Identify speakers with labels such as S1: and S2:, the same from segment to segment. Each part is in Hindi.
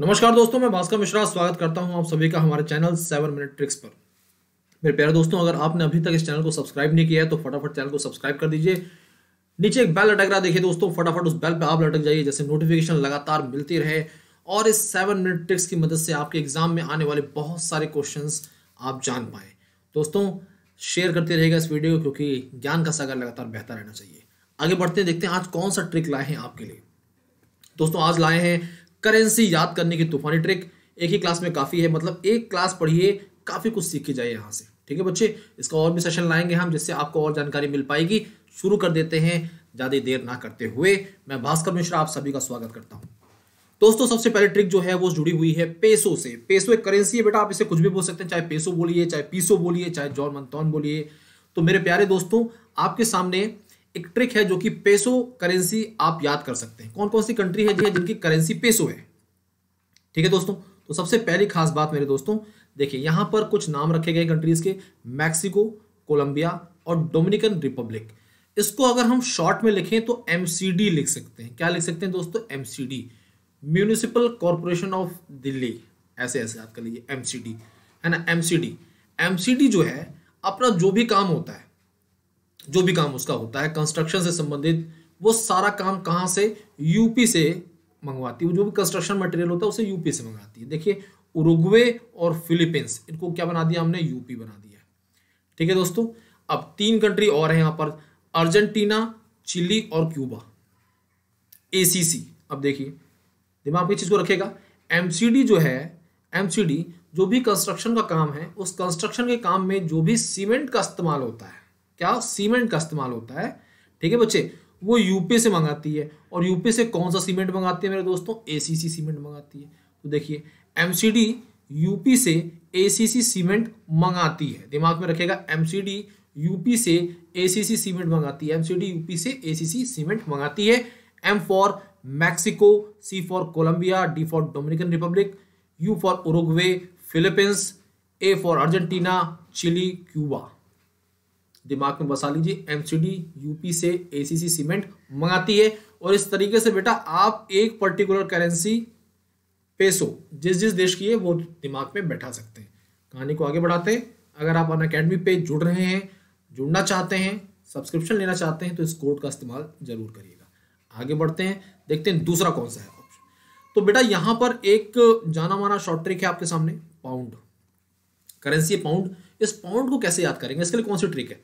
S1: नमस्कार दोस्तों मैं भास्कर मिश्रा स्वागत करता हूं आप सभी का हमारे चैनल सेवन मिनट ट्रिक्स पर मेरे प्यारे दोस्तों अगर आपने अभी तक इस चैनल को सब्सक्राइब नहीं किया है तो फटाफट चैनल को सब्सक्राइब कर दीजिए नीचे एक बेल लटक रहा देखिए दोस्तों फटाफट उस बेल पर आप लटक जाइए जैसे नोटिफिकेशन लगातार मिलती रहे और इस सेवन मिनट ट्रिक्स की मदद से आपके एग्जाम में आने वाले बहुत सारे क्वेश्चन आप जान पाए दोस्तों शेयर करते रहेगा इस वीडियो को क्योंकि ज्ञान का सागर लगातार बेहतर रहना चाहिए आगे बढ़ते हैं देखते हैं आज कौन सा ट्रिक लाए हैं आपके लिए दोस्तों आज लाए हैं करेंसी याद करने की तूफानी ट्रिक एक ही क्लास में काफ़ी है मतलब एक क्लास पढ़िए काफ़ी कुछ सीखे जाए यहाँ से ठीक है बच्चे इसका और भी सेशन लाएंगे हम जिससे आपको और जानकारी मिल पाएगी शुरू कर देते हैं ज़्यादा देर ना करते हुए मैं भास्कर मिश्रा आप सभी का स्वागत करता हूँ दोस्तों सबसे पहले ट्रिक जो है वो जुड़ी हुई है पेसो से पेसो एक करेंसी है बेटा आप इसे कुछ भी बोल सकते हैं चाहे पेसो बोलिए चाहे पीसो बोलिए चाहे जॉन मंथॉन बोलिए तो मेरे प्यारे दोस्तों आपके सामने एक ट्रिक है जो कि पेसो करेंसी आप याद कर सकते हैं कौन कौन सी कंट्री है जिनकी करेंसी पेसो है ठीक है दोस्तों तो सबसे पहली खास बात मेरे दोस्तों देखिए यहां पर कुछ नाम रखे गए कंट्रीज़ के मैक्सिको कोलंबिया और डोमिनिकन रिपब्लिक इसको अगर हम शॉर्ट में लिखें तो एम लिख सकते हैं क्या लिख सकते हैं दोस्तों M municipal corporation of Delhi ऐसे ऐसे याद कर लीजिए एम है ना एम एम जो है अपना जो भी काम होता है जो भी काम उसका होता है कंस्ट्रक्शन से संबंधित वो सारा काम कहाँ से यूपी से मंगवाती है जो भी कंस्ट्रक्शन मटेरियल होता है उसे यूपी से मंगवाती है देखिए उरुग्वे और फिलीपींस इनको क्या बना दिया हमने यूपी बना दिया ठीक है दोस्तों अब तीन कंट्री और है यहाँ पर अर्जेंटीना चिली और क्यूबा एसीसी अब देखिए दिमाग में चीज़ को रखेगा एमसीडी जो है एमसीडी जो भी कंस्ट्रक्शन का काम है उस कंस्ट्रक्शन के काम में जो भी सीमेंट का इस्तेमाल होता है क्या सीमेंट का इस्तेमाल होता है ठीक है बच्चे वो यूपी से मंगाती है और यूपी से कौन सा सीमेंट मंगाती है मेरे दोस्तों एसीसी सीमेंट मंगाती है तो देखिए एमसीडी यूपी से एसीसी सीमेंट मंगाती है दिमाग में रखेगा एमसीडी यूपी से एसीसी सीमेंट मंगाती है एमसीडी यूपी से एसीसी सीमेंट मंगाती है M for Mexico C for Colombia D for Dominican Republic U for Uruguay Philippines A for Argentina Chile Cuba दिमाग में बसा लीजिए एमसीडी यूपी से एसीसी सीमेंट मंगाती है और इस तरीके से बेटा आप एक पर्टिकुलर करेंसी पेसो जिस जिस देश की है वो दिमाग में बैठा सकते हैं कहानी को आगे बढ़ाते हैं अगर आप अन अकेडमी पे जुड़ रहे हैं जुड़ना चाहते हैं सब्सक्रिप्शन लेना चाहते हैं तो इस कोड का इस्तेमाल जरूर करिएगा आगे बढ़ते हैं देखते हैं दूसरा कौन सा है ऑप्शन तो बेटा यहाँ पर एक जाना माना शॉर्ट ट्रिक है आपके सामने पाउंड करेंसी है पाउंड इस पाउंड को कैसे याद करेंगे इसके लिए कौन सी ट्रिक है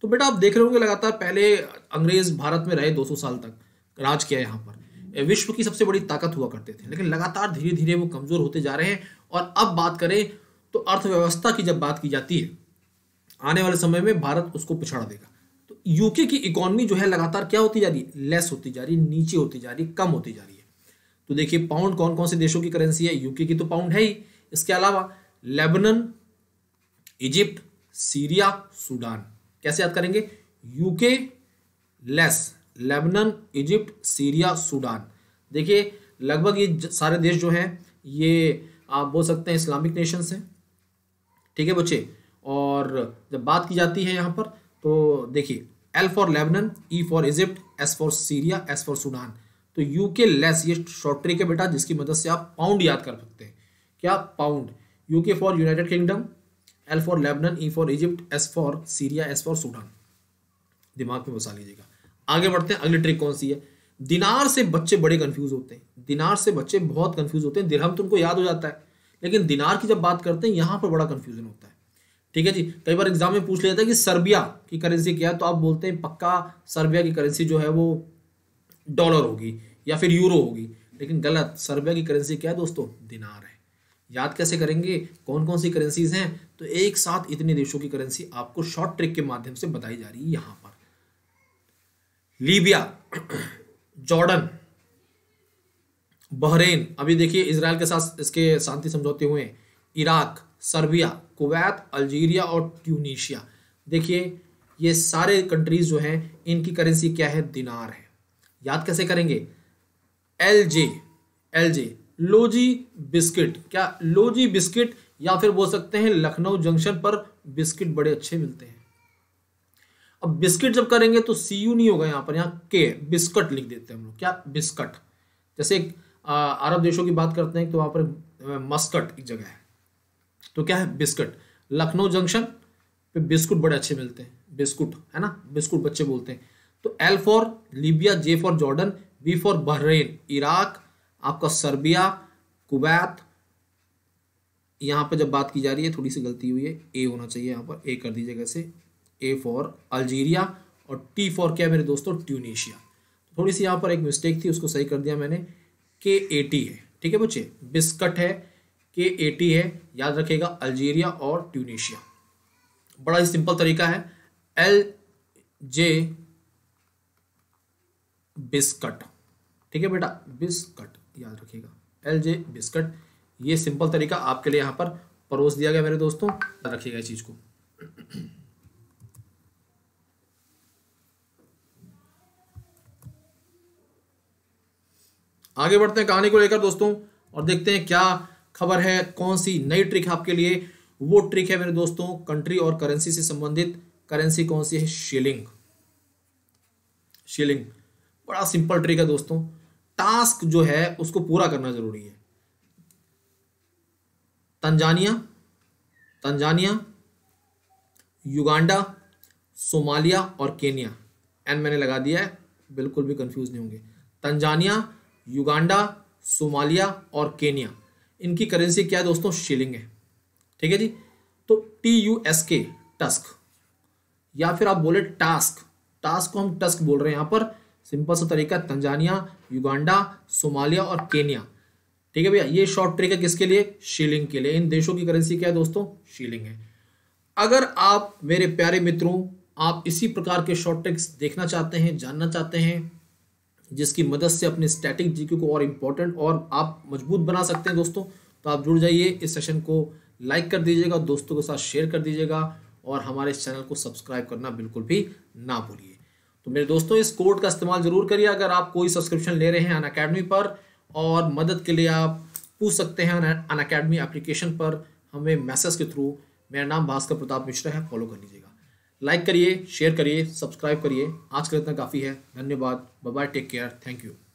S1: तो बेटा आप देख रहे होंगे लगातार पहले अंग्रेज भारत में रहे 200 साल तक राज किया यहाँ पर विश्व की सबसे बड़ी ताकत हुआ करते थे लेकिन लगातार धीरे धीरे वो कमज़ोर होते जा रहे हैं और अब बात करें तो अर्थव्यवस्था की जब बात की जाती है आने वाले समय में भारत उसको पिछाड़ देगा तो यूके की इकोनॉमी जो है लगातार क्या होती जा रही है लेस होती जा रही है नीचे होती जा रही है कम होती जा रही है तो देखिए पाउंड कौन कौन से देशों की करेंसी है यूके की तो पाउंड है ही इसके अलावा लेबनन इजिप्ट सीरिया सूडान कैसे याद करेंगे UK less Lebanon Egypt Syria Sudan देखिए लगभग ये सारे देश जो हैं ये आप बोल सकते हैं इस्लामिक नेशंस हैं ठीक है बच्चे और जब बात की जाती है यहाँ पर तो देखिए L for Lebanon E for Egypt S for Syria S for Sudan तो यू के लेस ये शॉर्ट ट्रिक है बेटा जिसकी मदद से आप पाउंड याद कर सकते हैं क्या pound UK for United Kingdom L for Lebanon E for Egypt S for Syria S for Sudan दिमाग में बसा लीजिएगा आगे बढ़ते हैं अगली ट्रिक कौन सी है दिनार से बच्चे बड़े कंफ्यूज होते हैं दिनार से बच्चे बहुत कंफ्यूज होते हैं दिरहम तो उनको याद हो जाता है लेकिन दिनार की जब बात करते हैं यहाँ पर बड़ा कंफ्यूजन होता है ठीक है जी कई बार एग्जाम में पूछ लिया जाता है कि सर्बिया की करेंसी क्या है तो आप बोलते हैं पक्का सर्बिया की करेंसी जो है वो डॉलर होगी या फिर यूरो होगी लेकिन गलत सर्बिया की करेंसी क्या है दोस्तों दिनार है याद कैसे करेंगे कौन कौन सी करेंसीज हैं तो एक साथ इतने देशों की करेंसी आपको शॉर्ट ट्रिक के माध्यम से बताई जा रही है यहां पर लीबिया जॉर्डन बहरेन अभी देखिए इसराइल के साथ इसके शांति समझौते हुए इराक सर्बिया कुवैत अल्जीरिया और ट्यूनिशिया देखिए ये सारे कंट्रीज जो हैं इनकी करेंसी क्या है दिनार है याद कैसे करेंगे एल जे एल जे लोजी बिस्किट क्या लोजी बिस्किट या फिर बोल सकते हैं लखनऊ जंक्शन पर बिस्किट बड़े अच्छे मिलते हैं अब बिस्किट जब करेंगे तो सी यू नहीं होगा यहां पर यहां के बिस्कट लिख देते हैं हम लोग क्या बिस्कट जैसे अरब देशों की बात करते हैं तो वहां पर मस्कट एक जगह है तो क्या है बिस्कट लखनऊ जंक्शन पे बिस्कुट बड़े अच्छे मिलते हैं बिस्कुट है ना बिस्कुट बच्चे बोलते हैं तो L for Libya J for Jordan B for Bahrain Iraq आपका सर्बिया कुवैत यहाँ पर जब बात की जा रही है थोड़ी सी गलती हुई है ए होना चाहिए यहाँ पर ए कर दीजिएगा इसे ए फॉर अल्जीरिया और टी फॉर क्या है मेरे दोस्तों ट्यूनिशिया थोड़ी सी यहाँ पर एक मिस्टेक थी उसको सही कर दिया मैंने के ए टी है ठीक है बच्चे बिस्कट है के ए टी है याद रखेगा अल्जीरिया और ट्यूनिशिया बड़ा ही सिंपल तरीका है एल जे बिस्कट ठीक है बेटा बिस्कट याद रखिएगा एल जे बिस्कट ये सिंपल तरीका आपके लिए यहाँ पर परोस दिया गया मेरे दोस्तों याद रखिएगा चीज़ को आगे बढ़ते हैं कहानी को लेकर दोस्तों और देखते हैं क्या खबर है कौन सी नई ट्रिक आपके लिए वो ट्रिक है मेरे दोस्तों कंट्री और करेंसी से संबंधित करेंसी कौन सी है शिलिंग शिलिंग बड़ा सिंपल ट्रिक है दोस्तों टास्क जो है उसको पूरा करना ज़रूरी है तंजानिया तंजानिया युगांडा सोमालिया और केनिया एन मैंने लगा दिया है बिल्कुल भी कंफ्यूज नहीं होंगे तंजानिया युगांडा सोमालिया और केनिया इनकी करेंसी क्या है दोस्तों शिलिंग है ठीक है जी तो T U S K tusk या फिर आप बोले टास्क टास्क को हम टस्क बोल रहे हैं यहां पर सिंपल सा तरीका तंजानिया युगांडा सोमालिया और केनिया ठीक है भैया ये शॉर्ट ट्रिक है किसके लिए शीलिंग के लिए इन देशों की करेंसी क्या है दोस्तों शीलिंग है अगर आप मेरे प्यारे मित्रों आप इसी प्रकार के शॉर्ट ट्रिक्स देखना चाहते हैं जानना चाहते हैं जिसकी मदद से अपने स्टैटिक जीके को और इम्पोर्टेंट और आप मजबूत बना सकते हैं दोस्तों तो आप जुड़ जाइए इस सेशन को लाइक कर दीजिएगा दोस्तों के साथ शेयर कर दीजिएगा और हमारे इस चैनल को सब्सक्राइब करना बिल्कुल भी ना भूलिए तो मेरे दोस्तों इस कोड का इस्तेमाल ज़रूर करिए अगर आप कोई सब्सक्रिप्शन ले रहे हैं अन अकेडमी पर और मदद के लिए आप पूछ सकते हैं अन अकेडमी एप्लीकेशन पर हमें मैसेज के थ्रू मेरा नाम भास्कर प्रताप मिश्रा है फॉलो कर लीजिएगा लाइक करिए शेयर करिए सब्सक्राइब करिए आज के इतना काफ़ी है धन्यवाद bye take care thank you